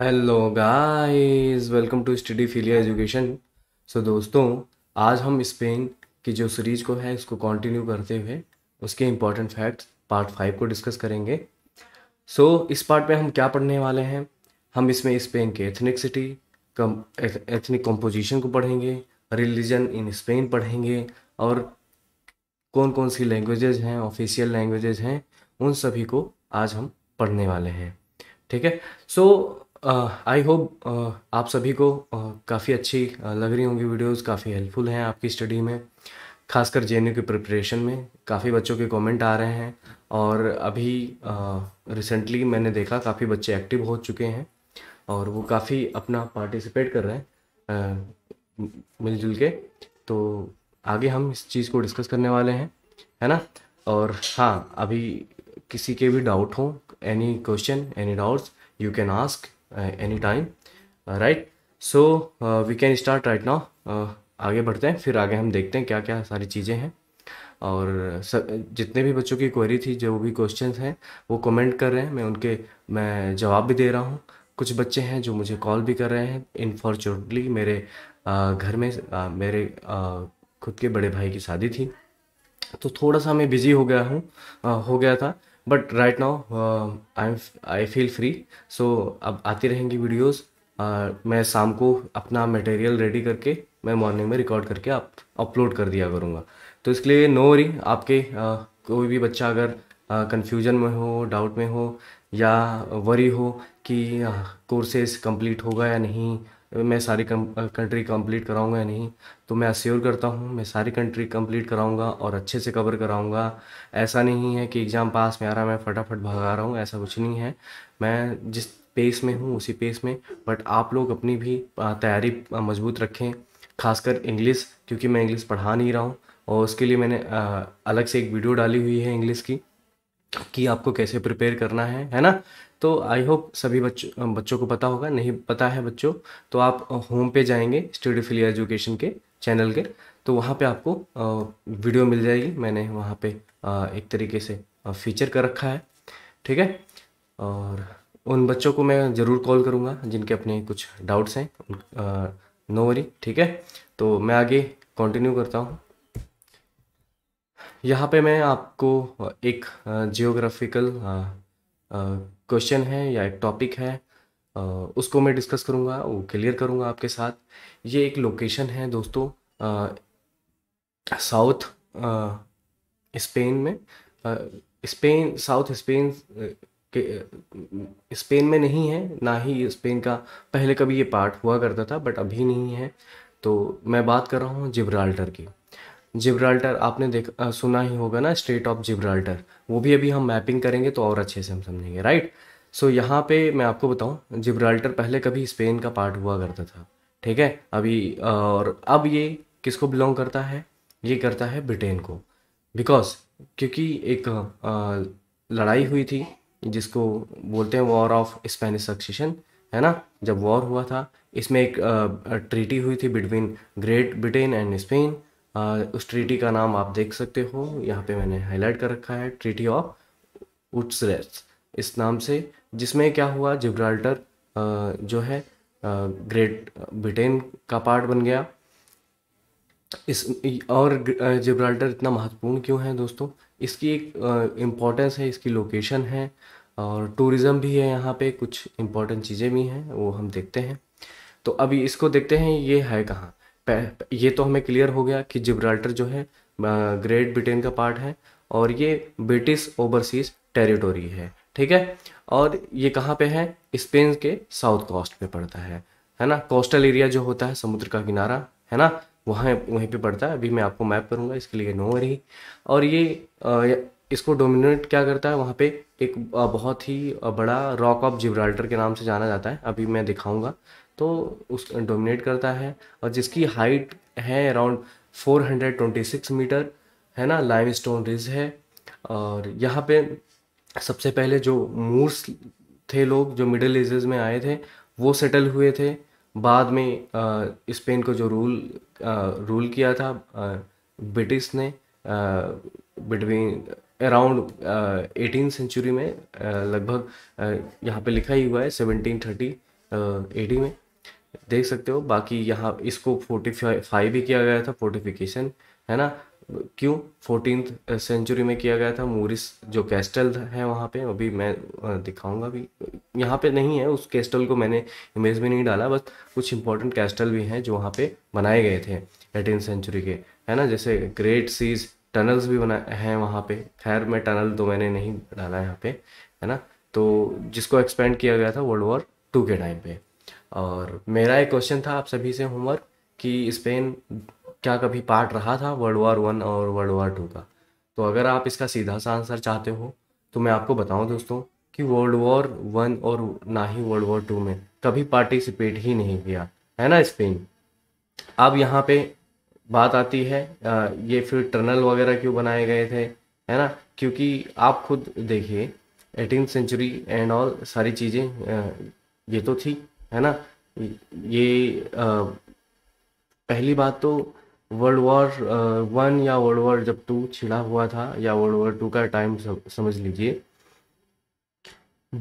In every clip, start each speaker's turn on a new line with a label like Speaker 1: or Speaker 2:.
Speaker 1: hello guys welcome to Study Philia Education so दोस्तों आज हम स्पेन की जो सीरीज को है इसको कंटिन्यू करते हुए उसके इम्पॉर्टेंट फैक्ट्स पार्ट फाइव को डिस्कस करेंगे सो so, इस पार्ट में हम क्या पढ़ने वाले हैं हम इसमें स्पेन के ethnicity cum ethnic composition को पढ़ेंगे रिलीजन इन स्पेन पढ़ेंगे और कौन कौन सी लैंग्वेजेज हैं ऑफिशियल लैंग्वेजेज हैं उन सभी को आज हम पढ़ने वाले हैं ठीक है so so, I uh, hope uh, आप सभी को uh, काफ़ी अच्छी लग रही होंगी वीडियोस काफ़ी हेल्पफुल हैं आपकी स्टडी में खासकर जे के प्रिपरेशन में काफ़ी बच्चों के कमेंट आ रहे हैं और अभी रिसेंटली मैंने देखा काफ़ी बच्चे एक्टिव हो चुके हैं और वो काफ़ी अपना पार्टिसिपेट कर रहे हैं मिलजुल के तो आगे हम इस चीज़ को डिस्कस करने वाले हैं है ना और हाँ अभी किसी के भी डाउट हो any question any doubts you can ask any time right so we can start right now आगे बढ़ते हैं फिर आगे हम देखते हैं क्या क्या सारी चीज़ें हैं और uh, सब uh, जितने भी बच्चों की क्वेरी थी जो भी क्वेश्चन हैं वो कमेंट कर रहे हैं मैं उनके मैं जवाब भी दे रहा हूँ कुछ बच्चे हैं जो मुझे कॉल भी कर रहे हैं इनफॉर्चुनेटली मेरे आ, uh, घर में आ, मेरे आ, खुद के बड़े भाई की शादी थी तो थोड़ा सा मैं बिज़ी हो गया हूँ हो गया था but right now I am I feel free so अब आती रहेंगी वीडियोस uh, मैं शाम को अपना मटेरियल रेडी करके मैं मॉर्निंग में रिकॉर्ड करके आप अपलोड कर दिया करूँगा तो इसके लिए नो वरी आपके uh, कोई भी बच्चा अगर कन्फ्यूजन uh, में हो डाउट में हो या वरी हो कि कोर्सेज uh, कंप्लीट होगा या नहीं मैं सारी कंट्री कंप्लीट कराऊंगा या नहीं तो मैं अश्योर करता हूँ मैं सारी कंट्री कंप्लीट कराऊंगा और अच्छे से कवर कराऊंगा ऐसा नहीं है कि एग्ज़ाम पास में आ रहा मैं फटाफट भगा रहा हूँ ऐसा कुछ नहीं है मैं जिस पेस में हूँ उसी पेस में बट आप लोग अपनी भी तैयारी मजबूत रखें खासकर इंग्लिश क्योंकि मैं इंग्लिश पढ़ा नहीं रहा हूँ और उसके लिए मैंने अलग से एक वीडियो डाली हुई है इंग्लिश की कि आपको कैसे प्रिपेयर करना है है ना तो आई होप सभी बच्चों बच्चों को पता होगा नहीं पता है बच्चों तो आप होम पे जाएंगे स्टडी फिली एजुकेशन के चैनल के तो वहाँ पे आपको वीडियो मिल जाएगी मैंने वहाँ पे एक तरीके से फीचर कर रखा है ठीक है और उन बच्चों को मैं ज़रूर कॉल करूँगा जिनके अपने कुछ डाउट्स हैं नो वरी ठीक है तो मैं आगे कंटिन्यू करता हूँ यहाँ पे मैं आपको एक जियोग्राफिकल क्वेश्चन है या एक टॉपिक है उसको मैं डिस्कस करूँगा वो क्लियर करूँगा आपके साथ ये एक लोकेशन है दोस्तों साउथ स्पेन में स्पेन साउथ स्पेन के स्पेन में नहीं है ना ही स्पेन का पहले कभी ये पार्ट हुआ करता था बट अभी नहीं है तो मैं बात कर रहा हूँ जिब्राल्टर की जिब्राल्टर आपने देखा सुना ही होगा ना स्ट्रेट ऑफ जिब्राल्टर वो भी अभी हम मैपिंग करेंगे तो और अच्छे से हम समझेंगे राइट सो so, यहाँ पे मैं आपको बताऊँ जिब्राल्टर पहले कभी स्पेन का पार्ट हुआ करता था ठीक है अभी और अब ये किसको बिलोंग करता है ये करता है ब्रिटेन को बिकॉज क्योंकि एक आ, लड़ाई हुई थी जिसको बोलते हैं वॉर ऑफ स्पेनिश सक्सेशन है ना जब वॉर हुआ था इसमें एक आ, ट्रीटी हुई थी between Great Britain and Spain उस ट्रीटी का नाम आप देख सकते हो यहाँ पे मैंने हाईलाइट कर रखा है ट्रीटी ऑफ वुड्सरेस इस नाम से जिसमें क्या हुआ जिब्राल्टर जो है ग्रेट ब्रिटेन का पार्ट बन गया इस और जिब्राल्टर इतना महत्वपूर्ण क्यों है दोस्तों इसकी एक इम्पोर्टेंस है इसकी लोकेशन है और टूरिज़्म भी है यहाँ पे कुछ इम्पोर्टेंट चीज़ें भी हैं वो हम देखते हैं तो अभी इसको देखते हैं ये है कहाँ ये तो हमें क्लियर हो गया कि जिब्राल्टर जो है ग्रेट ब्रिटेन का पार्ट है और ये ब्रिटिश ओवरसीज टेरिटोरी है ठीक है और ये कहाँ पे है स्पेन के साउथ कोस्ट पे पड़ता है है ना कोस्टल एरिया जो होता है समुद्र का किनारा है ना वहाँ वहीं पे पड़ता है अभी मैं आपको मैप करूँगा इसके लिए नो वरी और ये इसको डोमिनेट क्या करता है वहाँ पे एक बहुत ही बड़ा रॉक ऑफ जिब्राल्टर के नाम से जाना जाता है अभी मैं दिखाऊंगा तो उस डोमिनेट करता है और जिसकी हाइट है अराउंड 426 मीटर है ना लाइम स्टोन रिज है और यहाँ पे सबसे पहले जो मूर्स थे लोग जो मिडिल एजेस में आए थे वो सेटल हुए थे बाद में स्पेन को जो रूल रूल किया था ब्रिटिश ने बिटवीन अराउंड एटीन सेंचुरी में लगभग यहाँ पे लिखा ही हुआ है सेवनटीन थर्टी एटी में देख सकते हो बाकी यहाँ इसको फोर्टिफाई भी किया गया था फोर्टिफिकेशन है ना क्यों फोर्टीन सेंचुरी में किया गया था मूरिस जो कैस्टल है वहाँ पे अभी मैं दिखाऊंगा भी यहाँ पे नहीं है उस कैस्टल को मैंने इमेज में नहीं डाला बस कुछ इंपॉर्टेंट कैस्टल भी हैं जो वहाँ पे बनाए गए थे एटीन सेंचुरी के है ना जैसे ग्रेट सीज टनल्स भी बनाए हैं वहाँ पे खैर मैं टनल तो मैंने नहीं डाला यहाँ पे है ना तो जिसको एक्सपेंड किया गया था वर्ल्ड वॉर टू के टाइम पे और मेरा एक क्वेश्चन था आप सभी से होमवर्क कि स्पेन क्या कभी पार्ट रहा था वर्ल्ड वार वन और वर्ल्ड वार टू का तो अगर आप इसका सीधा सा आंसर चाहते हो तो मैं आपको बताऊं दोस्तों कि वर्ल्ड वॉर वन और ना ही वर्ल्ड वॉर टू में कभी पार्टिसिपेट ही नहीं किया है ना स्पेन अब यहाँ पे बात आती है ये फिर टनल वगैरह क्यों बनाए गए थे है ना क्योंकि आप खुद देखिए एटीन सेंचुरी एंड ऑल सारी चीज़ें ये तो थी है ना ये आ, पहली बात तो वर्ल्ड वॉर वन या वर्ल्ड वॉर जब टू छिड़ा हुआ था या वर्ल्ड वॉर टू का टाइम समझ लीजिए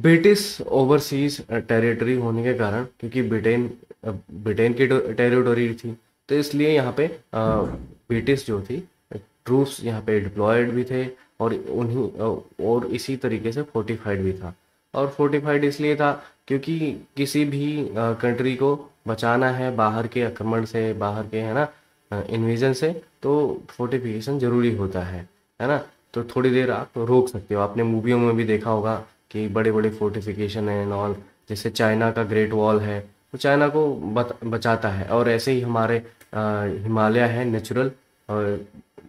Speaker 1: ब्रिटिश ओवरसीज टेरिटरी होने के कारण क्योंकि ब्रिटेन ब्रिटेन की टेरिटोरी थी तो इसलिए यहाँ पे ब्रिटिश जो थी ट्रूप्स यहाँ पे डिप्लॉयड भी थे और उन्हीं और इसी तरीके से फोर्टिफाइड भी था और फोर्टिफाइड इसलिए था क्योंकि किसी भी कंट्री को बचाना है बाहर के आक्रमण से बाहर के है ना इन्वेजन से तो फोर्टिफिकेशन ज़रूरी होता है है ना तो थोड़ी देर आप रोक सकते हो आपने मूवियों में भी देखा होगा कि बड़े बड़े फोर्टिफिकेशन है ऑल जैसे चाइना का ग्रेट वॉल है वो चाइना को बचाता है और ऐसे ही हमारे हिमालय है नेचुरल और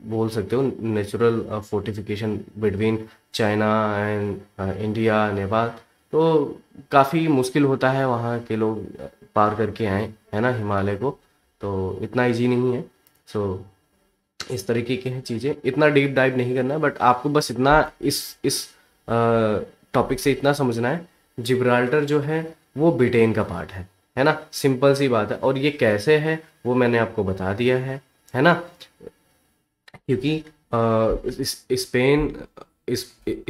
Speaker 1: बोल सकते हो natural fortification between China and India Nepal तो काफ़ी मुश्किल होता है वहाँ के लोग पार करके आए है ना हिमालय को तो इतना ईजी नहीं है सो so, इस तरीके की हैं चीज़ें इतना डीप डाइव नहीं करना है बट आपको बस इतना इस इस टॉपिक से इतना समझना है जिब्राल्टर जो है वो ब्रिटेन का पार्ट है है ना सिंपल सी बात है और ये कैसे है वो मैंने आपको बता दिया है है ना क्योंकि स्पेन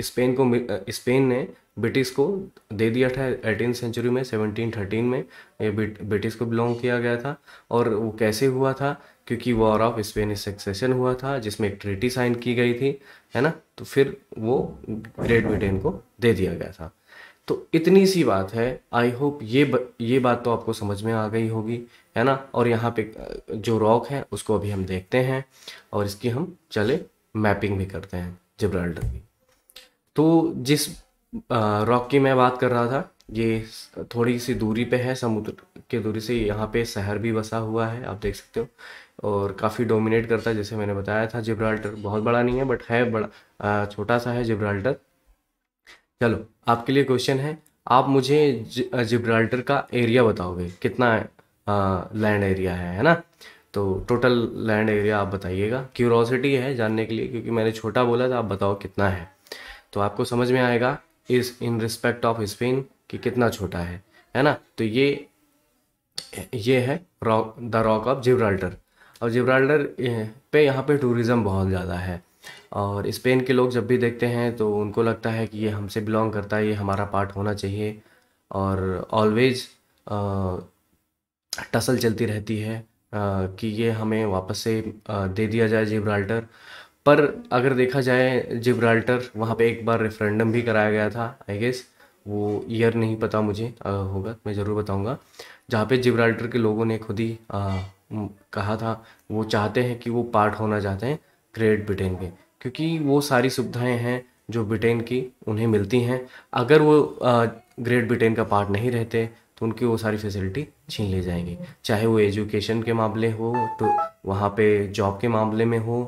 Speaker 1: स्पेन को स्पेन ने ब्रिटिश को दे दिया था एटीन सेंचुरी में सेवनटीन थर्टीन में ये ब्रिटिश को बिलोंग किया गया था और वो कैसे हुआ था क्योंकि वॉर ऑफ स्पेनिश सक्सेशन हुआ था जिसमें एक ट्रीटी साइन की गई थी है ना तो फिर वो ग्रेट ब्रिटेन को दे दिया गया था तो इतनी सी बात है आई होप ये ब, ये बात तो आपको समझ में आ गई होगी है ना और यहाँ पे जो रॉक है उसको अभी हम देखते हैं और इसकी हम चले मैपिंग भी करते हैं जिब्राल्टर की तो जिस रॉक की मैं बात कर रहा था ये थोड़ी सी दूरी पे है समुद्र की दूरी से यहाँ पे शहर भी बसा हुआ है आप देख सकते हो और काफ़ी डोमिनेट करता है जैसे मैंने बताया था जिब्राल्टर बहुत बड़ा नहीं है बट है बड़ा छोटा सा है जिब्राल्टर चलो आपके लिए क्वेश्चन है आप मुझे जिब्राल्टर का एरिया बताओगे कितना लैंड एरिया है है ना तो टोटल लैंड एरिया आप बताइएगा क्यूरोसिटी है जानने के लिए क्योंकि मैंने छोटा बोला था आप बताओ कितना है तो आपको समझ में आएगा is in respect of Spain कि कितना छोटा है है ना तो ये ये है rock the rock of Gibraltar और जिब्राल्टर पे यहाँ पे टूरिज़्म बहुत ज़्यादा है और स्पेन के लोग जब भी देखते हैं तो उनको लगता है कि ये हमसे बिलोंग करता है ये हमारा पार्ट होना चाहिए और ऑलवेज टसल चलती रहती है आ, कि ये हमें वापस से आ, दे दिया जाए जिब्राल्टर पर अगर देखा जाए जिब्राल्टर वहाँ पे एक बार रेफरेंडम भी कराया गया था आई गेस वो ईयर नहीं पता मुझे आ, होगा मैं ज़रूर बताऊँगा जहाँ पे जिब्राल्टर के लोगों ने खुद ही कहा था वो चाहते हैं कि वो पार्ट होना चाहते हैं ग्रेट ब्रिटेन के क्योंकि वो सारी सुविधाएं हैं जो ब्रिटेन की उन्हें मिलती हैं अगर वो आ, ग्रेट ब्रिटेन का पार्ट नहीं रहते तो उनकी वो सारी फैसिलिटी छीन ले जाएंगी चाहे वो एजुकेशन के मामले हो तो वहाँ पे जॉब के मामले में हो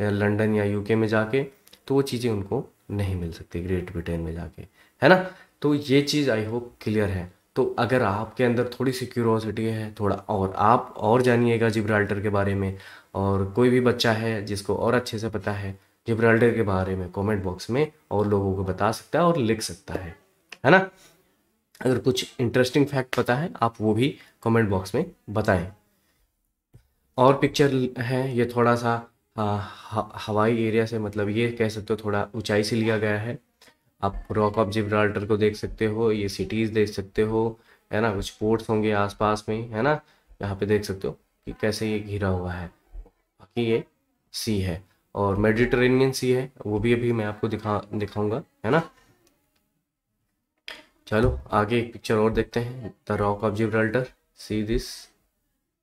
Speaker 1: या लंदन या यूके में जाके तो वो चीज़ें उनको नहीं मिल सकती ग्रेट ब्रिटेन में जाके है ना तो ये चीज़ आई होप क्लियर है तो अगर आपके अंदर थोड़ी सी क्यूरोसिटी है थोड़ा और आप और जानिएगा जिब्राल्टर के बारे में और कोई भी बच्चा है जिसको और अच्छे से पता है जिब्राल्टर के बारे में कमेंट बॉक्स में और लोगों को बता सकता है और लिख सकता है है ना अगर कुछ इंटरेस्टिंग फैक्ट पता है आप वो भी कमेंट बॉक्स में बताएं और पिक्चर है ये थोड़ा सा हवाई एरिया से मतलब ये कह सकते हो थोड़ा ऊंचाई से लिया गया है आप रॉक ऑफ जिब्राल्टर को देख सकते हो ये सिटीज़ देख सकते हो है ना कुछ पोर्ट्स होंगे आसपास में है ना यहाँ पे देख सकते हो कि कैसे ये घिरा हुआ है बाकी ये सी है और मेडिटरेनियन सी है वो भी अभी मैं आपको दिखा दिखाऊंगा है ना चलो आगे एक पिक्चर और देखते हैं the rock of Gibraltar see this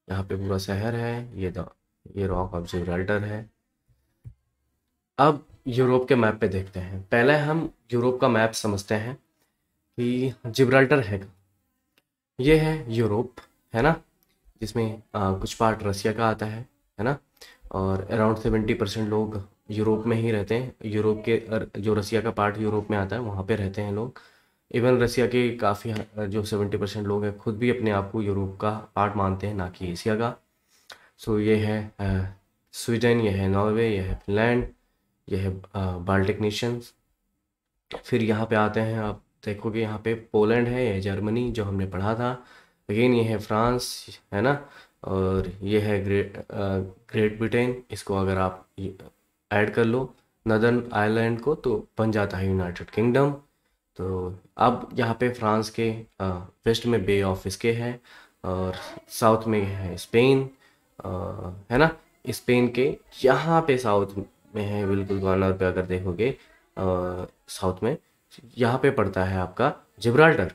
Speaker 1: यहाँ पे पूरा शहर है ये द ये रॉक ऑफ जिब्राल्टर है अब यूरोप के मैप पे देखते हैं पहले हम यूरोप का मैप समझते हैं कि जिब्राल्टर है ये है यूरोप है ना जिसमें आ, कुछ पार्ट रसिया का आता है है ना और अराउंड सेवेंटी परसेंट लोग यूरोप में ही रहते हैं यूरोप के जो रसिया का पार्ट यूरोप में आता है वहाँ पे रहते हैं लोग इवन रसिया के काफ़ी जो सेवेंटी परसेंट लोग हैं खुद भी अपने आप को यूरोप का पार्ट मानते हैं ना कि एशिया का सो ये है स्वीडन uh, ये है नॉर्वे ये है फिनलैंड ये है बाल्टिक uh, नेशंस फिर यहाँ पे आते हैं आप देखोगे यहाँ पे पोलैंड है यह जर्मनी जो हमने पढ़ा था अगेन ये है फ्रांस है ना और ये है ग्रेट ग्रेट ब्रिटेन इसको अगर आप ऐड कर लो नदर्न आयरलैंड को तो बन जाता है यूनाइटेड किंगडम तो अब यहाँ पे फ्रांस के वेस्ट uh, में बे ऑफ इसके है और साउथ में है स्पेन है ना स्पेन के यहाँ पे साउथ में है बिल्कुल कॉर्नर पे अगर देखोगे साउथ में यहाँ पे पड़ता है आपका जिब्राल्टर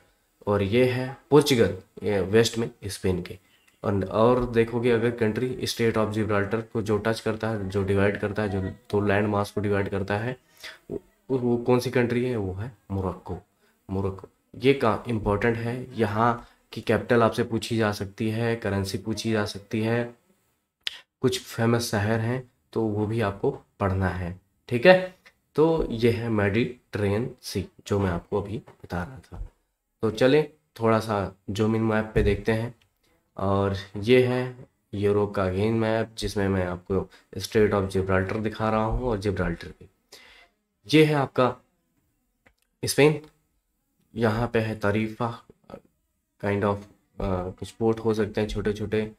Speaker 1: और ये है पोर्चुगल ये वेस्ट में स्पेन के और और देखोगे अगर कंट्री स्टेट ऑफ जिब्राल्टर को जो टच करता है जो डिवाइड करता है जो दो तो लैंड मास को डिवाइड करता है वो, वो कौन सी कंट्री है वो है मोरक्को मोरक्को ये का इम्पोर्टेंट है यहाँ की कैपिटल आपसे पूछी जा सकती है करेंसी पूछी जा सकती है कुछ फेमस शहर हैं तो वो भी आपको पढ़ना है ठीक है तो ये है मेडिट्रेन सी जो मैं आपको अभी बता रहा था तो चले थोड़ा सा जोमिन मैप पे देखते हैं और ये है यूरोप का गेंद मैप जिसमें मैं आपको स्टेट ऑफ जिब्राल्टर दिखा रहा हूँ और जिब्राल्टर भी ये है आपका स्पेन यहाँ पे है तरीफ़ा काइंड ऑफ कुछ पोर्ट हो सकते हैं छोटे छोटे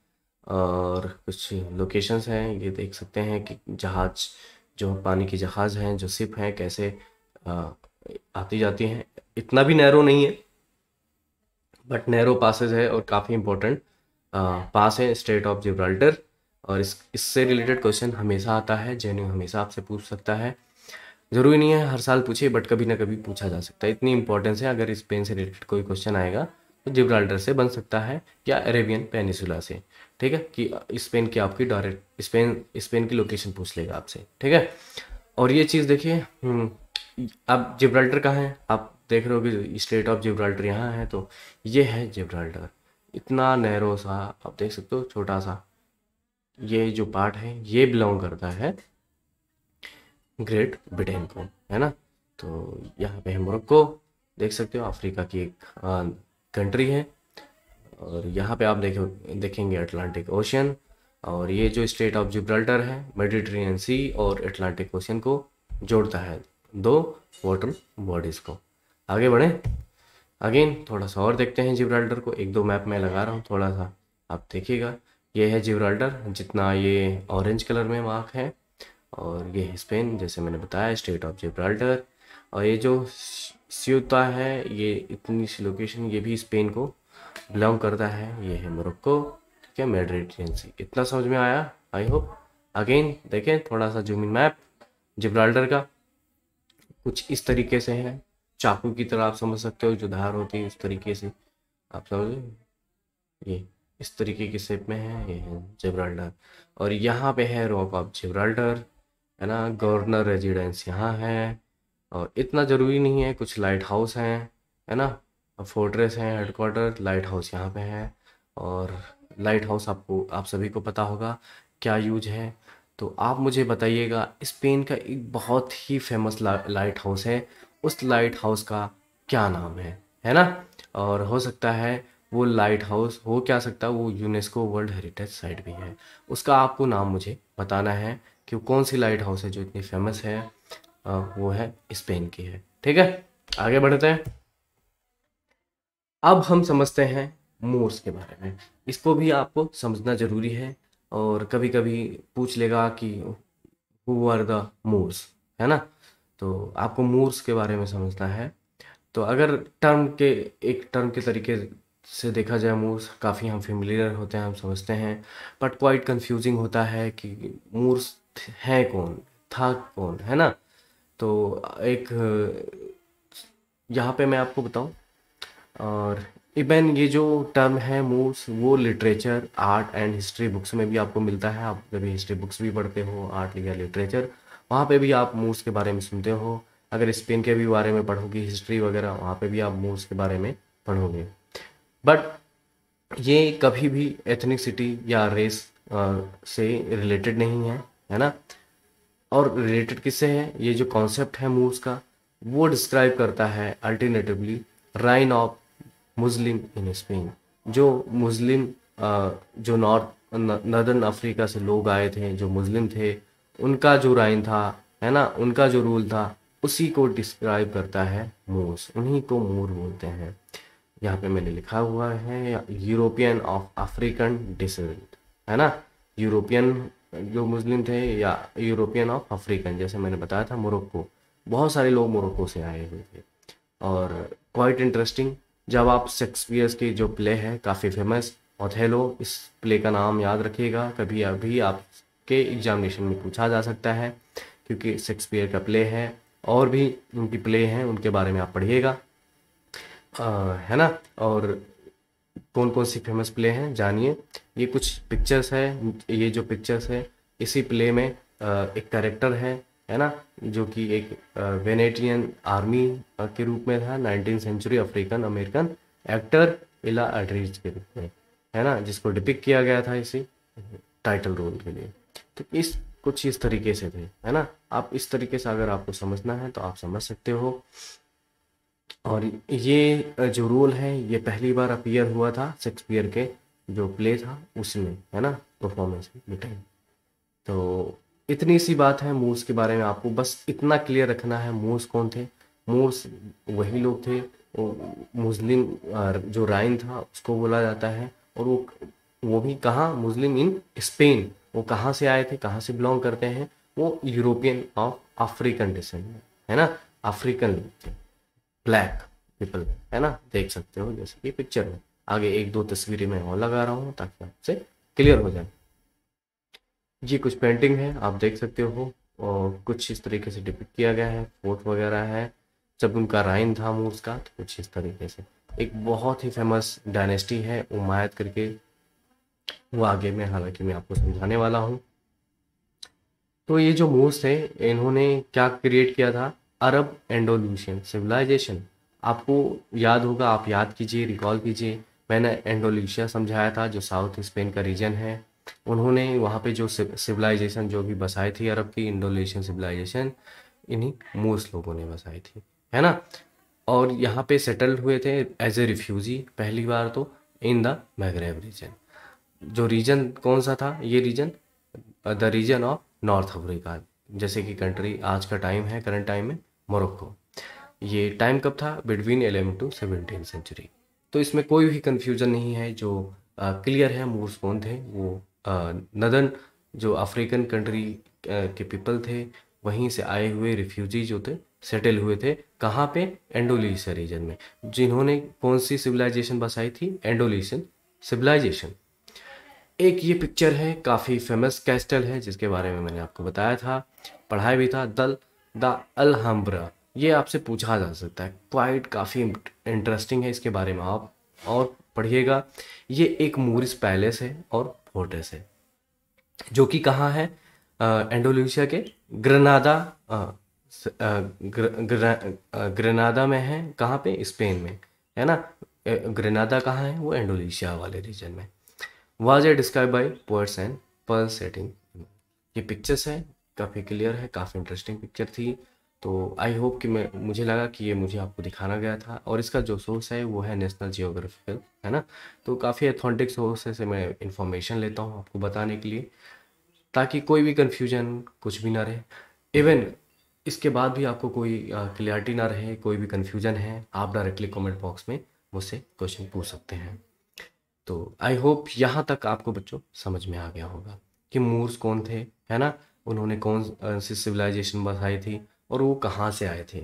Speaker 1: और कुछ लोकेशंस हैं ये देख सकते हैं कि जहाज़ जो पानी की जहाज़ हैं जो सिप हैं कैसे आ, आती जाती हैं इतना भी नैरो नहीं है बट नैरो पासेज है और काफ़ी इम्पोर्टेंट पास है स्टेट ऑफ जिब्राल्टर और इस इससे रिलेटेड क्वेश्चन हमेशा आता है जेन्यू हमेशा आपसे पूछ सकता है ज़रूरी नहीं है हर साल पूछे बट कभी ना कभी पूछा जा सकता है इतनी इंपॉर्टेंस है अगर स्पेन से रिलेटेड कोई क्वेश्चन आएगा तो जिब्राल्टर से बन सकता है या अरेबियन पेनिसुला से ठीक है कि स्पेन की आपकी डायरेक्ट स्पेन स्पेन की लोकेशन पूछ लेगा आपसे ठीक है और ये चीज़ देखिए हम्म, अब जिब्राल्टर कहाँ है आप देख रहे हो कि स्टेट ऑफ जिब्राल्टर यहाँ है तो ये है जिब्राल्टर इतना नैरो सा आप देख सकते हो छोटा सा ये जो पार्ट है ये बिलोंग करता है ग्रेट ब्रिटेन को है ना तो यहाँ पे है मोरक्को देख सकते हो अफ्रीका की एक कंट्री है और यहाँ पे आप देखो देखेंगे अटलांटिक ओशन और ये जो स्टेट ऑफ जिब्राल्टर है मेडिट्रेनियन सी और अटलांटिक ओशन को जोड़ता है दो वाटर बॉडीज़ को आगे बढ़े अगेन थोड़ा सा और देखते हैं जिब्राल्टर को एक दो मैप में लगा रहा हूँ थोड़ा सा आप देखिएगा ये है जिब्राल्टर जितना ये ऑरेंज कलर में मार्क है और ये है स्पेन जैसे मैंने बताया स्टेट ऑफ जिब्राल्टर और ये जो स्यूता है ये इतनी सी लोकेशन ये भी स्पेन को बिलोंग करता है ये है मोरक्को क्या है सी इतना समझ में आया आई होप अगेन देखें थोड़ा सा जूमिन मैप जिब्राल्टर का कुछ इस तरीके से है चाकू की तरह आप समझ सकते हो जो धार होती है उस तरीके से आप समझ ये इस तरीके की शेप में है ये है जिब्राल्टर और यहाँ पे है रॉक ऑफ जिब्राल्टर है ना गवर्नर रेजिडेंस यहाँ है और इतना ज़रूरी नहीं है कुछ लाइट हाउस हैं है ना फोर्ट्रेस है हेडक्वार्टर लाइट हाउस यहाँ पे है और लाइट हाउस आपको आप सभी को पता होगा क्या यूज है तो आप मुझे बताइएगा स्पेन का एक बहुत ही फेमस ला, लाइट हाउस है उस लाइट हाउस का क्या नाम है है ना और हो सकता है वो लाइट हाउस हो क्या सकता है वो यूनेस्को वर्ल्ड हेरिटेज साइट भी है उसका आपको नाम मुझे बताना है कि कौन सी लाइट हाउस है जो इतनी फेमस है वो है स्पेन की है ठीक है आगे बढ़ते हैं अब हम समझते हैं मोर्स के बारे में इसको भी आपको समझना जरूरी है और कभी कभी पूछ लेगा कि हु आर द मोर्स है ना तो आपको मोर्स के बारे में समझना है तो अगर टर्म के एक टर्म के तरीके से देखा जाए मूर्स काफ़ी हम फेमिलियर होते हैं हम समझते हैं बट क्वाइट कंफ्यूजिंग होता है कि मूर्स है कौन था कौन है ना तो एक यहाँ पे मैं आपको बताऊँ और इवन ये जो टर्म है मूव्स वो literature art and history books में भी आपको मिलता है आप कभी हिस्ट्री बुक्स भी पढ़ते हो आर्ट या लिटरेचर वहाँ पे भी आप मूव्स के बारे में सुनते हो अगर स्पेन के भी बारे में पढ़ोगे हिस्ट्री वगैरह वहाँ पे भी आप मूव्स के बारे में पढ़ोगे बट ये कभी भी एथनिक सिटी या रेस से रिलेटेड नहीं है है ना और रिलेटेड किससे है ये जो कॉन्सेप्ट है मूव्स का वो डिस्क्राइब करता है alternatively reign of Muslim in Spain जो मुस्लिम जो नॉर्थ नदर्न अफ्रीका से लोग आए थे जो मुस्लिम थे उनका जो राइन था है ना उनका जो रूल था उसी को डिस्क्राइब करता है मोस उन्हीं को मोर बोलते हैं यहाँ पे मैंने लिखा हुआ है यूरोपियन ऑफ अफ्रीकन डिसेंट है ना यूरोपियन जो मुस्लिम थे या यूरोपियन ऑफ अफ्रीकन जैसे मैंने बताया था मोरक्को बहुत सारे लोग मोरक्को से आए हुए थे और क्वाइट इंटरेस्टिंग जब आप शेक्सपियर्स के जो प्ले है काफ़ी फेमस ओथेलो इस प्ले का नाम याद रखिएगा कभी अभी आपके एग्जामिनेशन में पूछा जा सकता है क्योंकि शेक्सपियर का प्ले है और भी उनकी प्ले हैं उनके बारे में आप पढ़िएगा है ना और कौन कौन सी फेमस प्ले हैं जानिए ये कुछ पिक्चर्स है ये जो पिक्चर्स है इसी प्ले में एक करेक्टर है है ना जो कि एक वेनेटियन आर्मी के रूप में था nineteen century African American actor Ira Aldridge के रूप में है ना जिसको डिपिक किया गया था इसी टाइटल रोल के लिए तो इस कुछ इस तरीके से थे है ना आप इस तरीके से अगर आपको समझना है तो आप समझ सकते हो और ये जो रोल है ये पहली बार अपीयर हुआ था शेक्सपियर के जो प्ले था उसमें है ना परफॉर्मेंस में तो इतनी सी बात है मूर्स के बारे में आपको बस इतना क्लियर रखना है मूर्स कौन थे मूर्स वही लोग थे मुस्लिम जो राइन था उसको बोला जाता है और वो वो भी कहाँ मुस्लिम इन स्पेन वो कहाँ से आए थे कहाँ से बिलोंग करते हैं वो यूरोपियन ऑफ अफ्रीकन डिसेंट है ना अफ्रीकन लोग थे ब्लैक पीपल है ना देख सकते हो जैसे कि पिक्चर में आगे एक दो तस्वीरें मैं और लगा रहा हूँ ताकि आपसे क्लियर हो जाए ये कुछ पेंटिंग है आप देख सकते हो और कुछ इस तरीके से डिपिक्ट किया गया है फोर्ट वगैरह है जब उनका राइन था मूर्स का तो कुछ इस तरीके से एक बहुत ही फेमस डायनेस्टी है उमायत करके वो आगे में हालांकि मैं आपको समझाने वाला हूँ तो ये जो मूर्स थे इन्होंने क्या क्रिएट किया था अरब एंडोलूशियन सिविलाइजेशन आपको याद होगा आप याद कीजिए रिकॉल कीजिए मैंने एंडोलूशिया समझाया था जो साउथ स्पेन का रीजन है उन्होंने वहाँ पे जो सिविलाइजेशन जो भी बसाई थी अरब की इंडोनेशियन सिविलाइजेशन इन्हीं मूर्स लोगों ने बसाई थी है ना और यहाँ पे सेटल हुए थे एज ए रिफ्यूजी पहली बार तो इन द मैग्रेव रीजन जो रीजन कौन सा था ये region the region of north Africa जैसे कि कंट्री आज का टाइम है करंट टाइम में मोरक्को ये टाइम कब था between eleven to seventeen century तो इसमें कोई भी कन्फ्यूजन नहीं है जो क्लियर है मूर्स कौन थे वो नदन जो अफ्रीकन कंट्री के पीपल थे वहीं से आए हुए रिफ्यूजी जो थे सेटल हुए थे कहाँ पे एंडोलिशिया रीजन में जिन्होंने कौन सी सिविलाइजेशन बसाई थी एंडोलेशन सिविलाइजेशन एक ये पिक्चर है काफ़ी फेमस कैस्टल है जिसके बारे में मैंने आपको बताया था पढ़ाया भी था दल द अलहम्ब्रा ये आपसे पूछा जा सकता है क्वाइट काफ़ी इंटरेस्टिंग है इसके बारे में आप और पढ़िएगा ये एक मूरिस पैलेस है और मोर्टेस है जो कि कहाँ है इंडोनेशिया के ग्रनादा ग्रनादा में है कहाँ पे स्पेन में है ना ग्रनादा कहाँ है वो इंडोनेशिया वाले रीजन में was a describe by ports and pearl setting ये पिक्चर्स है काफ़ी क्लियर है काफ़ी इंटरेस्टिंग पिक्चर थी तो आई होप कि मैं मुझे लगा कि ये मुझे आपको दिखाना गया था और इसका जो सोर्स है वो है नेशनल जियोग्राफिकल है ना तो काफ़ी अथॉन्टिक सोर्स से मैं इन्फॉर्मेशन लेता हूँ आपको बताने के लिए ताकि कोई भी कन्फ्यूजन कुछ भी ना रहे इवन इसके बाद भी आपको कोई क्लियरिटी ना रहे कोई भी कन्फ्यूजन है आप डायरेक्टली कॉमेंट बॉक्स में मुझसे क्वेश्चन पूछ सकते हैं तो आई होप यहाँ तक आपको बच्चों समझ में आ गया होगा कि मूर्स कौन थे है ना उन्होंने कौन सी सिविलाइजेशन बसाई थी और वो कहाँ से आए थे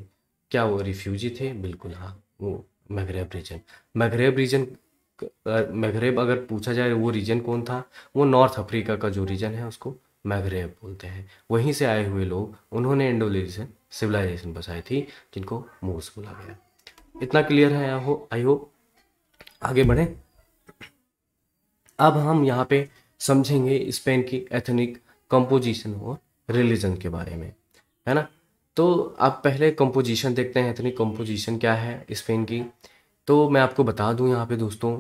Speaker 1: क्या वो रिफ्यूजी थे बिल्कुल हाँ वो मैगरेब रीजन मैगरेब रीजन मैगरेब अगर पूछा जाए वो रीजन कौन था वो नॉर्थ अफ्रीका का जो रीजन है उसको मगरेब बोलते हैं वहीं से आए हुए लोग उन्होंने इंडोलेशन सिविलाइजेशन बसाई थी जिनको मूस बोला गया इतना क्लियर है हो आई होप आगे बढ़े अब हम यहाँ पे समझेंगे स्पेन की एथनिक कंपोजिशन और रिलीजन के बारे में है ना तो आप पहले कंपोजिशन देखते हैं एथनिक कंपोजिशन क्या है स्पेन की तो मैं आपको बता दूं यहाँ पे दोस्तों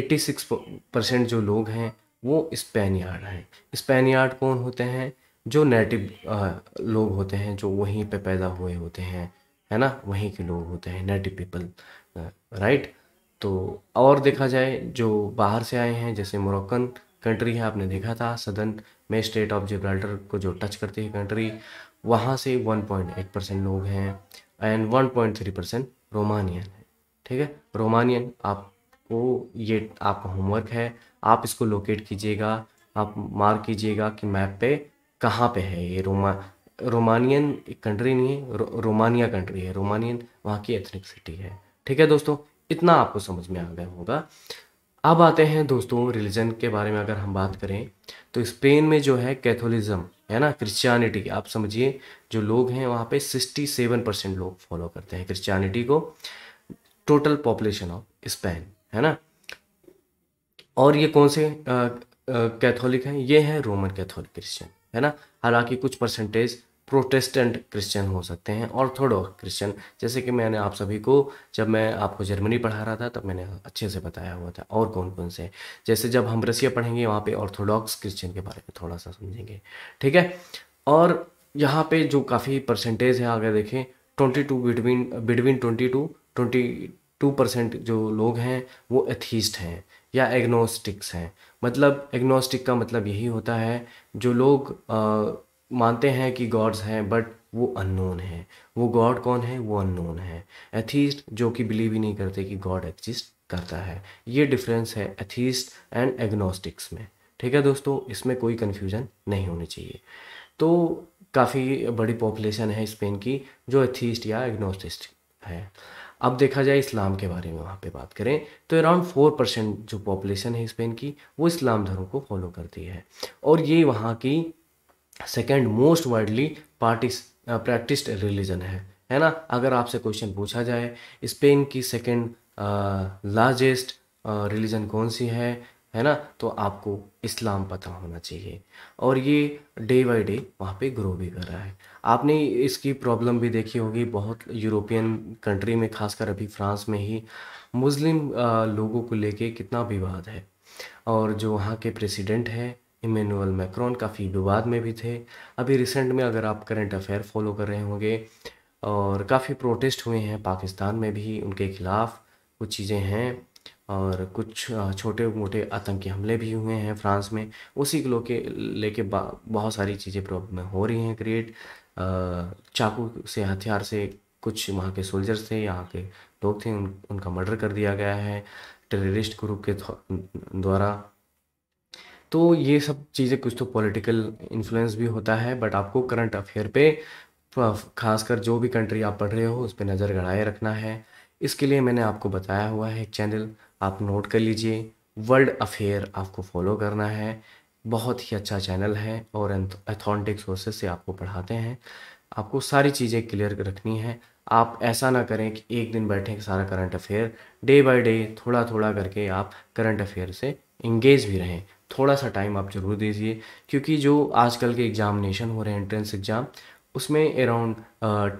Speaker 1: 86 परसेंट जो लोग हैं वो स्पेनियार्ड हैं स्पेनियार्ड कौन होते हैं जो नेटिव लोग होते हैं जो वहीं पे पैदा हुए होते हैं है ना वहीं के लोग होते हैं नेटिव पीपल राइट तो और देखा जाए जो बाहर से आए हैं जैसे मोरक्कन कंट्री है आपने देखा था सदन में स्टेट ऑफ जिब्राल्टर को जो टच करती है कंट्री वहाँ से 1.8 परसेंट लोग हैं एंड 1.3 परसेंट रोमानियन है ठीक है रोमानियन आपको ये आपका होमवर्क है आप इसको लोकेट कीजिएगा आप मार्क कीजिएगा कि मैप पे कहाँ पे है ये रोमा रोमानियन एक कंट्री नहीं है रो, रोमानिया कंट्री है रोमानियन वहाँ की एथनिक सिटी है ठीक है दोस्तों इतना आपको समझ में आ गया होगा अब आते हैं दोस्तों रिलीजन के बारे में अगर हम बात करें तो स्पेन में जो है कैथोलिज्म है ना क्रिश्चियनिटी आप समझिए जो लोग हैं वहाँ पे सिक्सटी सेवन परसेंट लोग फॉलो करते हैं क्रिश्चियनिटी को टोटल पॉपुलेशन ऑफ स्पेन है ना और ये कौन से कैथोलिक हैं ये हैं रोमन कैथोलिक क्रिश्चियन है ना हालांकि कुछ परसेंटेज प्रोटेस्टेंट क्रिश्चियन हो सकते हैं ऑर्थोडॉक्स क्रिश्चियन जैसे कि मैंने आप सभी को जब मैं आपको जर्मनी पढ़ा रहा था तब मैंने अच्छे से बताया हुआ था और कौन कौन से जैसे जब हम रसिया पढ़ेंगे वहाँ पे ऑर्थोडॉक्स क्रिश्चियन के बारे में थोड़ा सा समझेंगे ठीक है और यहाँ पे जो काफ़ी परसेंटेज है अगर देखें twenty two between between twenty two twenty two percent जो लोग हैं वो एथीस्ट हैं या एग्नोस्टिक्स हैं मतलब एग्नोस्टिक का मतलब यही होता है जो लोग आ, मानते हैं कि गॉड्स हैं बट वो अननोन है वो गॉड कौन है वो अननोन है एथीस्ट जो कि बिलीव ही नहीं करते कि गॉड एग्जिस्ट करता है ये डिफरेंस है एथीस्ट एंड एग्नोस्टिक्स में ठीक है दोस्तों इसमें कोई कन्फ्यूजन नहीं होनी चाहिए तो काफ़ी बड़ी पॉपुलेशन है स्पेन की जो एथीस्ट या एग्नोस्टिस्ट है अब देखा जाए इस्लाम के बारे में वहाँ पे बात करें तो अराउंड फोर परसेंट जो पॉपुलेशन है स्पेन की वो इस्लाम धर्म को फॉलो करती है और ये वहाँ की सेकेंड मोस्ट वाइडली पार्टिस प्रैक्टिस्ड रिलीजन है है ना अगर आपसे क्वेश्चन पूछा जाए स्पेन की सेकेंड लार्जेस्ट रिलीजन कौन सी है है ना तो आपको इस्लाम पता होना चाहिए और ये डे बाई डे वहाँ पे ग्रो भी कर रहा है आपने इसकी प्रॉब्लम भी देखी होगी बहुत यूरोपियन कंट्री में खासकर अभी फ्रांस में ही मुस्लिम uh, लोगों को लेके कितना विवाद है और जो वहाँ के प्रेसिडेंट हैं इमेनुअल मैक्रोन काफ़ी विवाद में भी थे अभी रिसेंट में अगर आप करंट अफेयर फॉलो कर रहे होंगे और काफ़ी प्रोटेस्ट हुए हैं पाकिस्तान में भी उनके खिलाफ कुछ चीज़ें हैं और कुछ छोटे मोटे आतंकी हमले भी हुए हैं फ्रांस में उसी को के लेके बहुत सारी चीज़ें प्रॉब्लम हो रही हैं क्रिएट चाकू से हथियार से कुछ वहाँ के सोल्जर्स थे यहाँ के लोग थे उन, उनका मर्डर कर दिया गया है टेररिस्ट ग्रुप के द्वारा तो ये सब चीज़ें कुछ तो पॉलिटिकल इन्फ्लुएंस भी होता है बट आपको करंट अफेयर पे खासकर जो भी कंट्री आप पढ़ रहे हो उस पर नज़र गड़ाए रखना है इसके लिए मैंने आपको बताया हुआ है एक चैनल आप नोट कर लीजिए वर्ल्ड अफेयर आपको फॉलो करना है बहुत ही अच्छा चैनल है और अथॉन्टिक सोर्सेस से आपको पढ़ाते हैं आपको सारी चीज़ें क्लियर रखनी है आप ऐसा ना करें कि एक दिन बैठे सारा current affair day by day थोड़ा थोड़ा करके आप करंट अफेयर से इंगेज भी रहें थोड़ा सा टाइम आप ज़रूर दीजिए क्योंकि जो आजकल के एग्ज़ामिनेशन हो रहे हैं एंट्रेंस एग्ज़ाम उसमें अराउंड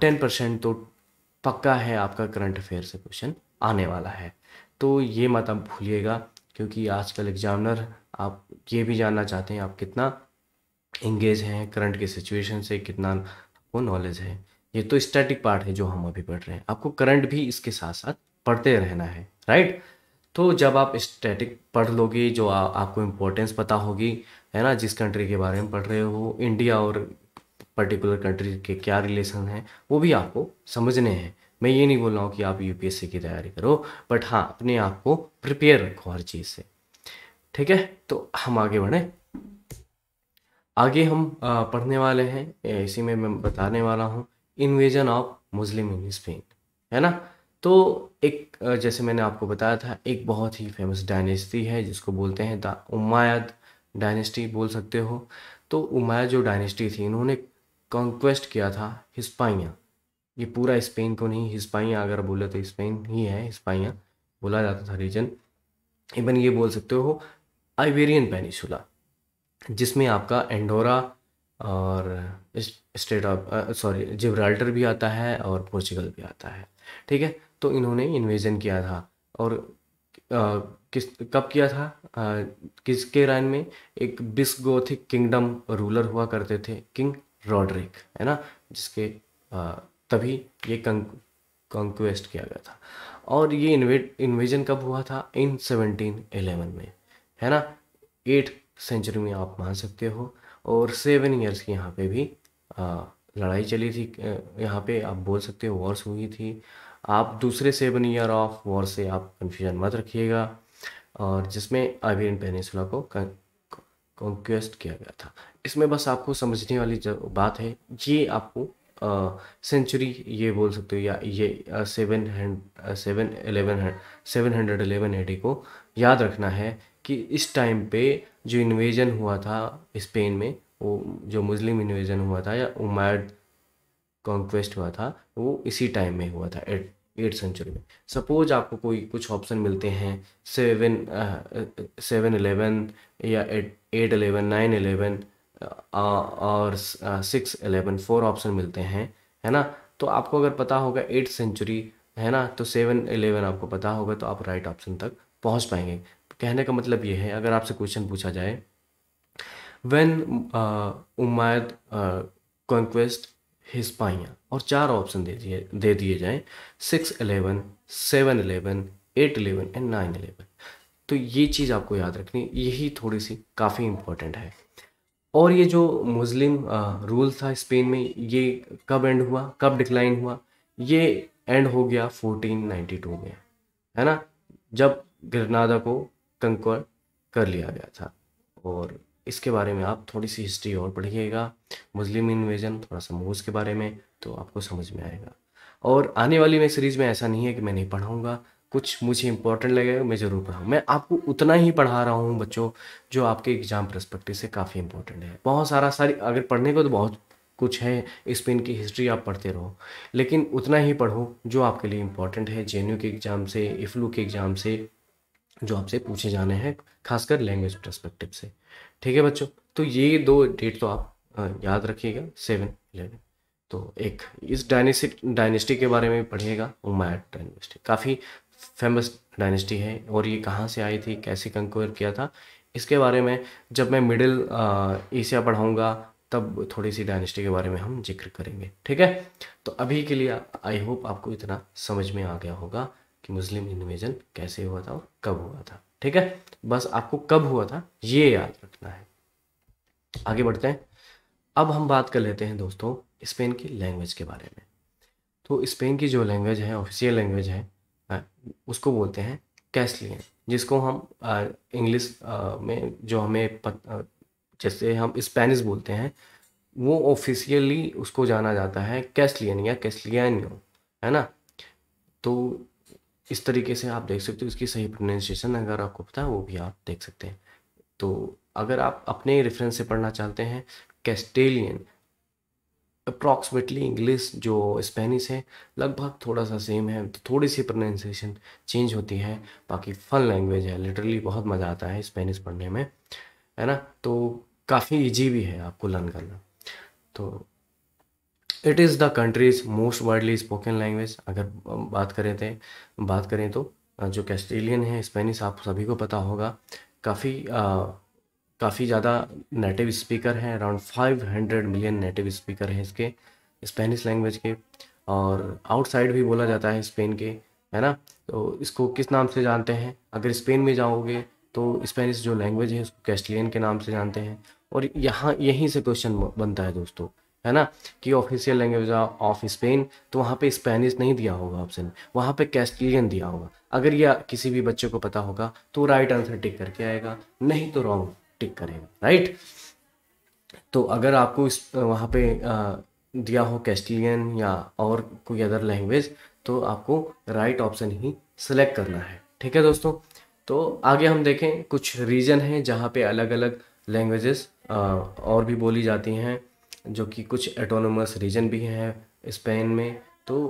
Speaker 1: टेन परसेंट तो पक्का है आपका करंट अफेयर से क्वेश्चन आने वाला है तो ये मत आप भूलिएगा क्योंकि आजकल एग्ज़ामिनर आप ये भी जानना चाहते हैं आप कितना इंगेज हैं करंट के सिचुएशन से कितना आपको नॉलेज है ये तो स्टैटिक पार्ट है जो हम अभी पढ़ रहे हैं आपको करंट भी इसके साथ साथ पढ़ते रहना है राइट तो जब आप स्टैटिक पढ़ लोगे जो आ, आपको इम्पोर्टेंस पता होगी है ना जिस कंट्री के बारे में पढ़ रहे हो इंडिया और पर्टिकुलर कंट्री के क्या रिलेशन हैं वो भी आपको समझने हैं मैं ये नहीं बोल रहा हूँ कि आप यूपीएससी की तैयारी करो बट हाँ अपने आप को प्रिपेयर रखो हर चीज़ से ठीक है तो हम आगे बढ़ें आगे हम पढ़ने वाले हैं इसी में मैं बताने वाला हूँ invasion of Muslim in Spain है ना तो एक जैसे मैंने आपको बताया था एक बहुत ही फेमस डायनेस्टी है जिसको बोलते हैं द उमायद डायनेस्टी बोल सकते हो तो उमायद जो डायनेस्टी थी इन्होंने कॉन्क्वेस्ट किया था हिस्पाइया ये पूरा स्पेन को नहीं हिस्पाइया अगर बोले तो स्पेन ही है हिस्पाइया बोला जाता था रीजन इवन ये बोल सकते हो आइबेरियन पेनिसुला जिसमें आपका एंडोरा और स्टेट ऑफ सॉरी जिब्राल्टर भी आता है और पोर्चुगल भी आता है ठीक है तो इन्होंने इन्वेजन किया था और आ, किस कब किया था आ, किसके राइन में एक बिस्गोथिक किंगडम रूलर हुआ करते थे किंग रॉड्रिक है ना जिसके आ, तभी ये कंक्वेस्ट किया गया था और ये इन्वेजन कब हुआ था इन सेवनटीन एलेवन में है ना एट सेंचुरी में आप मान सकते हो और सेवन ईयर्स की यहाँ पे भी आ, लड़ाई चली थी यहाँ पे आप बोल सकते हो वॉर्स हुई थी आप दूसरे सेवन ईयर ऑफ वॉर से आप कन्फ्यूजन मत रखिएगा और जिसमें आइबेरियन पेनिसुला को कॉन्क्वेस्ट किया गया था इसमें बस आपको समझने वाली बात है ये आपको सेंचुरी ये बोल सकते हो या ये सेवन हंड seven eleven seven hundred eleven AD को याद रखना है कि इस टाइम पे जो इन्वेजन हुआ था स्पेन में वो जो मुस्लिम इन्वेजन हुआ था या उमैड कॉन्क्वेस्ट हुआ था वो इसी टाइम में हुआ था एट एट सेंचुरी में सपोज आपको कोई कुछ ऑप्शन मिलते हैं सेवन सेवन एलेवन या eight eight eleven nine eleven और सिक्स एलेवन फोर ऑप्शन मिलते हैं है ना तो आपको अगर पता होगा एट सेंचुरी है ना तो सेवन एलेवन आपको पता होगा तो आप राइट ऑप्शन तक पहुंच पाएंगे कहने का मतलब ये है अगर आपसे क्वेश्चन पूछा जाए वेन उमायद कॉन्क्वेस्ट हिस्पाइयाँ और चार ऑप्शन दे दिए दे दिए जाएँ six eleven seven eleven eight eleven and nine eleven तो ये चीज़ आपको याद रखनी यही थोड़ी सी काफ़ी इम्पोर्टेंट है और ये जो मुस्लिम रूल था स्पेन में ये कब एंड हुआ कब डिक्लाइन हुआ ये एंड हो गया 1492 में है ना जब ग्रनादा को कंकर कर लिया गया था और इसके बारे में आप थोड़ी सी हिस्ट्री और पढ़िएगा मुस्लिम इन्वेजन थोड़ा सा मूज के बारे में तो आपको समझ में आएगा और आने वाली मैं सीरीज़ में ऐसा नहीं है कि मैं नहीं पढ़ाऊँगा कुछ मुझे इंपॉर्टेंट लगेगा मैं ज़रूर पढ़ाऊँ मैं आपको उतना ही पढ़ा रहा हूँ बच्चों जो आपके एग्ज़ाम परस्पेक्टिव से काफ़ी इंपॉर्टेंट है बहुत सारा सारी अगर पढ़ने को तो बहुत कुछ है स्पेन की हिस्ट्री आप पढ़ते रहो लेकिन उतना ही पढ़ो जो आपके लिए इम्पॉर्टेंट है जे के एग्ज़ाम से इफ्लू के एग्ज़ाम से जो आपसे पूछे जाने हैं खासकर लैंग्वेज परस्पेक्टिव से ठीक है बच्चों तो ये दो डेट तो आप याद रखिएगा सेवन इलेवन तो एक इस डायनेस्टी डायनेस्टी के बारे में पढ़िएगा उमायद डायनेस्टी काफ़ी फेमस डायनेस्टी है और ये कहाँ से आई थी कैसे कंक्वेयर किया था इसके बारे में जब मैं मिडिल एशिया पढ़ाऊँगा तब थोड़ी सी डायनेस्टी के बारे में हम जिक्र करेंगे ठीक है तो अभी के लिए आई होप आपको इतना समझ में आ गया होगा कि मुस्लिम इन्वेजन कैसे हुआ था और कब हुआ था ठीक है बस आपको कब हुआ था ये याद रखना है आगे बढ़ते हैं अब हम बात कर लेते हैं दोस्तों स्पेन की लैंग्वेज के बारे में तो स्पेन की जो लैंग्वेज है ऑफिशियल लैंग्वेज है उसको बोलते हैं कैसलियन जिसको हम इंग्लिश में जो हमें पत, जैसे हम स्पेनिश बोलते हैं वो ऑफिशियली उसको जाना जाता है कैसलियन या कैसलियन है ना तो इस तरीके से आप देख सकते हो इसकी सही प्रोनाउंसिएशन अगर आपको पता है वो भी आप देख सकते हैं तो अगर आप अपने रेफरेंस से पढ़ना चाहते हैं कैस्टेलियन अप्रॉक्सीमेटली इंग्लिश जो स्पेनिश है लगभग थोड़ा सा सेम है तो थोड़ी सी प्रोनाउंसिएशन चेंज होती है बाकी फन लैंग्वेज है लिटरली बहुत मज़ा आता है स्पेनिश पढ़ने में है ना तो काफ़ी ईजी भी है आपको लर्न करना तो it is the country's most widely spoken language अगर बात करें थे बात करें तो, तो जो कैस्ट्रेलियन है स्पेनिश आप सभी को पता होगा काफ़ी काफ़ी ज़्यादा नेटिव स्पीकर हैं अराउंड 500 मिलियन नेटिव स्पीकर हैं इसके स्पेनिश लैंग्वेज के और आउटसाइड भी बोला जाता है स्पेन के है ना तो इसको किस नाम से जानते हैं अगर स्पेन में जाओगे तो स्पेनिश जो लैंग्वेज है उसको कैस्ट्रेलियन के नाम से जानते हैं और यहाँ यहीं से क्वेश्चन बनता है दोस्तों है ना कि ऑफिशियल लैंग्वेज ऑफ स्पेन तो वहाँ पे स्पेनिश नहीं दिया होगा ऑप्शन वहाँ पे कैस्टिलियन दिया होगा अगर यह किसी भी बच्चे को पता होगा तो राइट आंसर टिक करके आएगा नहीं तो रॉन्ग टिक करेगा राइट तो अगर आपको इस वहाँ पे आ, दिया हो कैस्टिलियन या और कोई अदर लैंग्वेज तो आपको राइट ऑप्शन ही सिलेक्ट करना है ठीक है दोस्तों तो आगे हम देखें कुछ रीजन हैं जहाँ पे अलग अलग लैंग्वेजेस और भी बोली जाती हैं जो कि कुछ एटोनमस रीजन भी हैं स्पेन में तो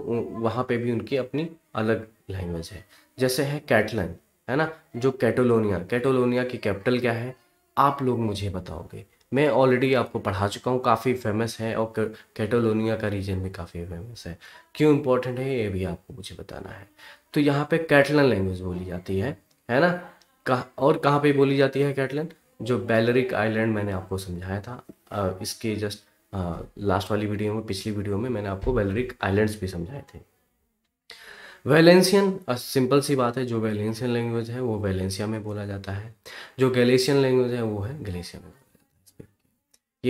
Speaker 1: वहाँ पे भी उनकी अपनी अलग लैंग्वेज है जैसे है कैटलन है ना जो कैटोलोनिया कैटोलोनिया की कैपिटल क्या है आप लोग मुझे बताओगे मैं ऑलरेडी आपको पढ़ा चुका हूँ काफ़ी फेमस है और कैटोलोनिया का रीजन भी काफ़ी फेमस है क्यों इम्पोर्टेंट है ये भी आपको मुझे बताना है तो यहाँ पे कैटलन लैंग्वेज बोली जाती है है ना कह, और कहाँ पे बोली जाती है कैटलन जो बैलरिक आइलैंड मैंने आपको समझाया था इसके जस्ट लास्ट वाली वीडियो में पिछली वीडियो में मैंने आपको वेलरिक आइलैंड्स भी समझाए थे वेलेंसियन सिंपल सी बात है जो वेलेंसियन लैंग्वेज है वो वेलेंसिया में बोला जाता है जो गैलेशियन लैंग्वेज है वो है गलेशिया में बोला जाता है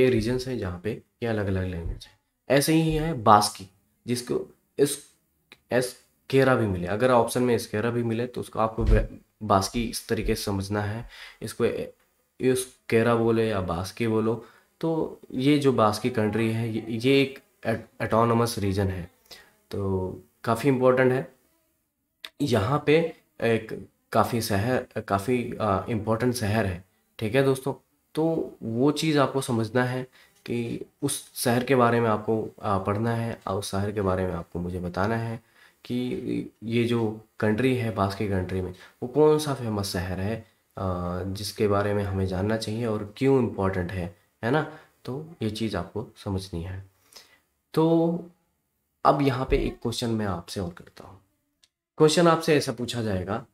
Speaker 1: ये रीजन्स हैं जहाँ पे ये अलग अलग लैंग्वेज है ऐसे ही है बास्की जिसको इस एस केरा भी मिले अगर ऑप्शन में इसकेरा भी मिले तो उसको आपको बास्की इस तरीके से समझना है इसको केरा बोले या बास्की बोलो तो ये जो बास्की कंट्री है ये एक एटोनमस रीजन है तो काफ़ी इम्पोर्टेंट है यहाँ पे एक काफ़ी शहर काफ़ी इम्पोर्टेंट शहर है ठीक है दोस्तों तो वो चीज़ आपको समझना है कि उस शहर के बारे में आपको पढ़ना है और उस शहर के बारे में आपको मुझे बताना है कि ये जो कंट्री है बास्की कंट्री में वो कौन सा फेमस शहर है जिसके बारे में हमें जानना चाहिए और क्यों इम्पोर्टेंट है है ना तो ये चीज़ आपको समझनी है तो अब यहाँ पे एक क्वेश्चन मैं आपसे और करता हूँ क्वेश्चन आपसे ऐसा पूछा जाएगा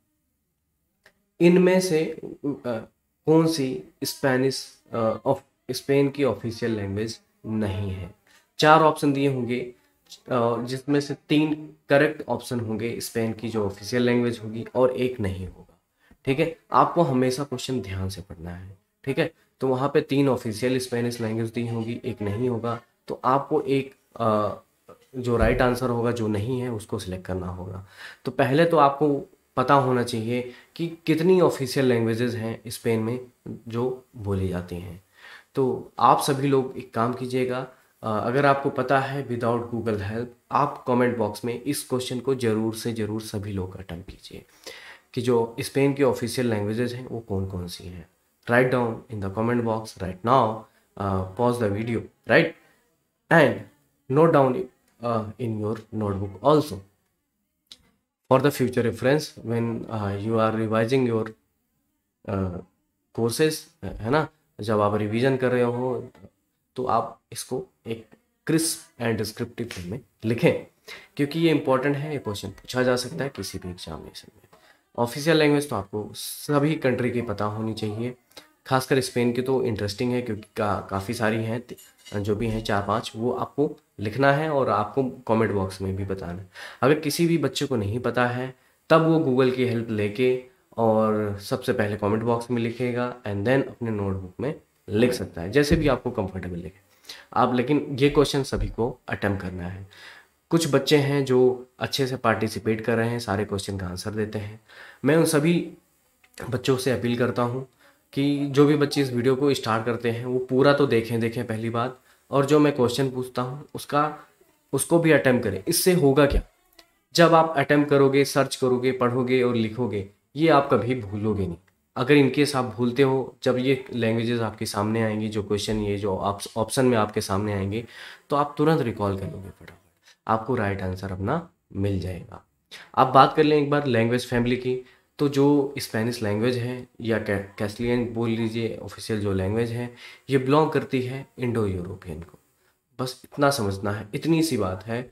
Speaker 1: इनमें से कौन सी स्पेनिश ऑफ स्पेन की ऑफिशियल लैंग्वेज नहीं है चार ऑप्शन दिए होंगे जिसमें से तीन करेक्ट ऑप्शन होंगे स्पेन की जो ऑफिशियल लैंग्वेज होगी और एक नहीं होगा ठीक है आपको हमेशा क्वेश्चन ध्यान से पढ़ना है ठीक है तो वहाँ पे तीन ऑफिशियल स्पेनिश लैंग्वेज दी होंगी एक नहीं होगा तो आपको एक आ, जो राइट right आंसर होगा जो नहीं है उसको सिलेक्ट करना होगा तो पहले तो आपको पता होना चाहिए कि कितनी ऑफिशियल लैंग्वेजेस हैं स्पेन में जो बोली जाती हैं तो आप सभी लोग एक काम कीजिएगा अगर आपको पता है विदाउट गूगल हेल्प आप कमेंट बॉक्स में इस क्वेश्चन को ज़रूर से ज़रूर सभी लोग अटैम्प्ट कीजिए कि जो स्पेन की ऑफिशियल लैंग्वेजेज हैं वो कौन कौन सी हैं write down in the comment box right now uh, pause the video right and note down uh, in your notebook also for the future reference when uh, you are revising your uh, courses है ना जब आप revision कर रहे हो तो आप इसको एक क्रिस्प एंड डिस्क्रिप्टिव में लिखें क्योंकि ये important है ये question पूछा जा सकता है किसी भी एग्जामिनेशन में ऑफिशियल लैंग्वेज तो आपको सभी कंट्री की पता होनी चाहिए खासकर स्पेन की तो इंटरेस्टिंग है क्योंकि का, काफ़ी सारी हैं जो भी हैं चार पांच वो आपको लिखना है और आपको कमेंट बॉक्स में भी बताना है अगर किसी भी बच्चे को नहीं पता है तब वो गूगल की हेल्प लेके और सबसे पहले कमेंट बॉक्स में लिखेगा एंड देन अपने नोटबुक में लिख सकता है जैसे भी आपको कंफर्टेबल लिखे आप लेकिन ये क्वेश्चन सभी को अटैम्प्ट करना है कुछ बच्चे हैं जो अच्छे से पार्टिसिपेट कर रहे हैं सारे क्वेश्चन का आंसर देते हैं मैं उन सभी बच्चों से अपील करता हूँ कि जो भी बच्चे इस वीडियो को स्टार्ट करते हैं वो पूरा तो देखें देखें पहली बात और जो मैं क्वेश्चन पूछता हूँ उसका उसको भी अटैम्प्ट करें इससे होगा क्या जब आप अटैम्प्ट करोगे सर्च करोगे पढ़ोगे और लिखोगे ये आप कभी भूलोगे नहीं अगर इनकेस आप भूलते हो जब ये लैंग्वेजेस आपके सामने आएंगी जो क्वेश्चन ये जो ऑप्शन में आपके सामने आएंगे तो आप तुरंत रिकॉल करोगे फटाफट आपको राइट आंसर अपना मिल जाएगा अब बात कर लें एक बार लैंग्वेज फैमिली की तो जो स्पेनिश लैंग्वेज है या कैसलियन बोल लीजिए ऑफिशियल जो लैंग्वेज है ये बिलोंग करती है इंडो यूरोपियन को बस इतना समझना है इतनी सी बात है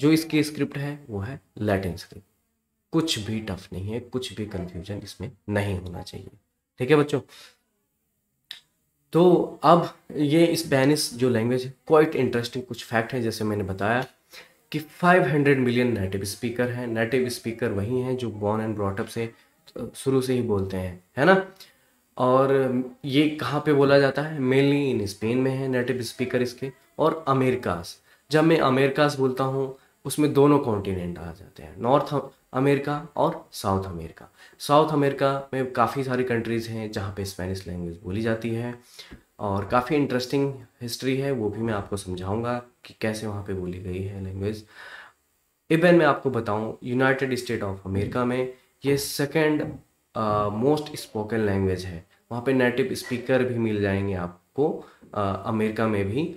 Speaker 1: जो इसकी स्क्रिप्ट है वो है लैटिन स्क्रिप्ट कुछ भी टफ नहीं है कुछ भी कंफ्यूजन इसमें नहीं होना चाहिए ठीक है बच्चों तो अब ये स्पेनिश जो लैंग्वेज है क्वाइट इंटरेस्टिंग कुछ फैक्ट है जैसे मैंने बताया कि 500 मिलियन नेटिव स्पीकर हैं नेटिव स्पीकर वही हैं जो बॉर्न एंड ब्रॉटअप से शुरू से ही बोलते हैं है ना और ये कहाँ पे बोला जाता है मेनली इन स्पेन में है नेटिव स्पीकर इसके और अमेरिकास जब मैं अमेरिकास बोलता हूँ उसमें दोनों कॉन्टिनेंट आ जाते हैं नॉर्थ अमेरिका और साउथ अमेरिका साउथ अमेरिका में काफ़ी सारी कंट्रीज़ हैं जहाँ पे स्पेनिश लैंग्वेज बोली जाती है और काफ़ी इंटरेस्टिंग हिस्ट्री है वो भी मैं आपको समझाऊंगा कि कैसे वहाँ पे बोली गई है लैंग्वेज इवन मैं आपको बताऊँ यूनाइटेड स्टेट ऑफ अमेरिका में ये सेकेंड मोस्ट स्पोकन लैंग्वेज है वहाँ पे नेटिव स्पीकर भी मिल जाएंगे आपको uh, अमेरिका में भी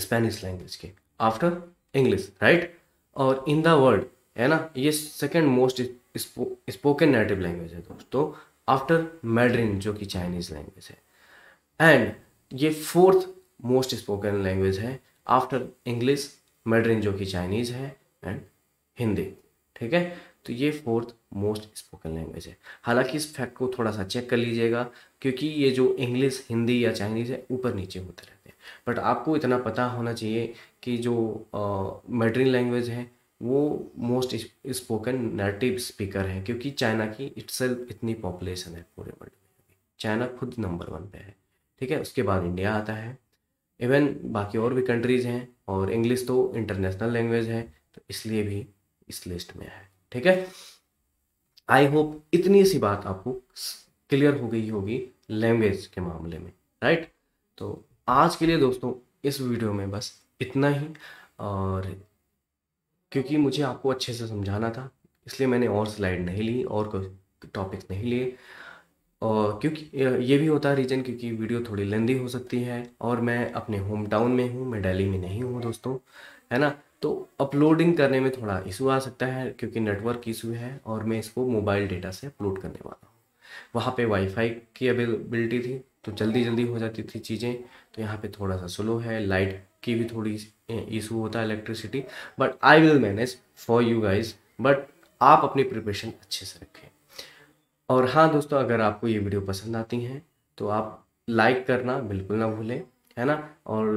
Speaker 1: स्पेनिश लैंग्वेज के आफ्टर इंग्लिश राइट और इन द वर्ल्ड है ना ये second most spoken native language है दोस्तों आफ्टर मैड्रिन जो कि चाइनीज़ लैंग्वेज है एंड ये फोर्थ मोस्ट स्पोकन लैंग्वेज है आफ्टर इंग्लिश मेडरिन जो कि चाइनीज़ है एंड हिंदी ठीक है तो ये फोर्थ मोस्ट स्पोकन लैंग्वेज है हालांकि इस फैक्ट को थोड़ा सा चेक कर लीजिएगा क्योंकि ये जो इंग्लिश हिंदी या चाइनीज़ है ऊपर नीचे होते रहते हैं बट आपको इतना पता होना चाहिए कि जो मेडरिन uh, लैंग्वेज है वो मोस्ट स्पोकन नेटिव स्पीकर है क्योंकि चाइना की इट्स इतनी पॉपुलेशन है पूरे वर्ल्ड में चाइना खुद नंबर वन पे है ठीक है उसके बाद इंडिया आता है इवन बाकी और भी कंट्रीज़ हैं और इंग्लिश तो इंटरनेशनल लैंग्वेज है तो इसलिए भी इस लिस्ट में है ठीक है आई होप इतनी सी बात आपको क्लियर हो गई होगी लैंग्वेज के मामले में राइट तो आज के लिए दोस्तों इस वीडियो में बस इतना ही और क्योंकि मुझे आपको अच्छे से समझाना था इसलिए मैंने और स्लाइड नहीं ली और कोई टॉपिक नहीं लिए और क्योंकि ये भी होता है रीज़न क्योंकि वीडियो थोड़ी लेंदी हो सकती है और मैं अपने होम टाउन में हूँ मैं दिल्ली में नहीं हूँ दोस्तों है ना तो अपलोडिंग करने में थोड़ा इशू आ सकता है क्योंकि नेटवर्क इशू है और मैं इसको मोबाइल डेटा से अपलोड करने वाला हूँ वहाँ पर वाईफाई की अवेलेबिलिटी थी तो जल्दी जल्दी हो जाती थी चीज़ें तो यहाँ पर थोड़ा सा स्लो है लाइट की भी थोड़ी इशू होता है electricity but I will manage for you guys but आप अपनी प्रिपरेशन अच्छे से रखें और हाँ दोस्तों अगर आपको ये वीडियो पसंद आती हैं तो आप लाइक करना बिल्कुल ना भूलें है ना और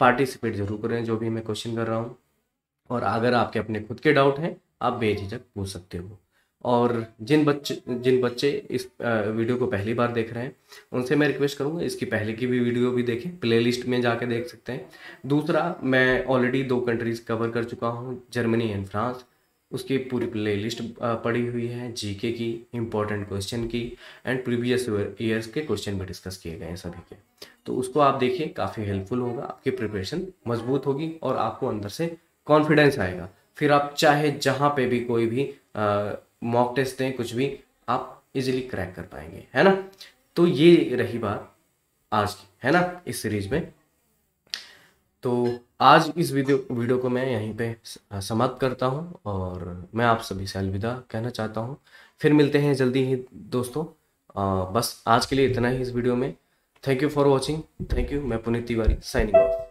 Speaker 1: पार्टिसिपेट जरूर करें जो भी मैं क्वेश्चन कर रहा हूँ और अगर आपके अपने खुद के डाउट हैं आप बेझिझक पूछ सकते हो और जिन बच्चे जिन बच्चे इस वीडियो को पहली बार देख रहे हैं उनसे मैं रिक्वेस्ट करूँगा इसकी पहले की भी वीडियो भी देखें प्लेलिस्ट में जाके देख सकते हैं दूसरा मैं ऑलरेडी दो कंट्रीज़ कवर कर चुका हूँ जर्मनी एंड फ्रांस उसकी पूरी प्लेलिस्ट पड़ी हुई है जीके की इम्पोर्टेंट क्वेश्चन की एंड प्रीवियस ईयर्स के क्वेश्चन भी डिस्कस किए गए हैं सभी के तो उसको आप देखिए काफ़ी हेल्पफुल होगा आपकी प्रिपरेशन मजबूत होगी और आपको अंदर से कॉन्फिडेंस आएगा फिर आप चाहे जहाँ पे भी कोई भी मॉक टेस्ट दें कुछ भी आप इजिली क्रैक कर पाएंगे है ना तो ये रही बात आज की है ना इस सीरीज में तो आज इस वीडियो वीडियो को मैं यहीं पे समाप्त करता हूँ और मैं आप सभी से अलविदा कहना चाहता हूँ फिर मिलते हैं जल्दी ही दोस्तों आ, बस आज के लिए इतना ही इस वीडियो में thank you for watching thank you मैं पुनीत तिवारी साइनिंग ऑफ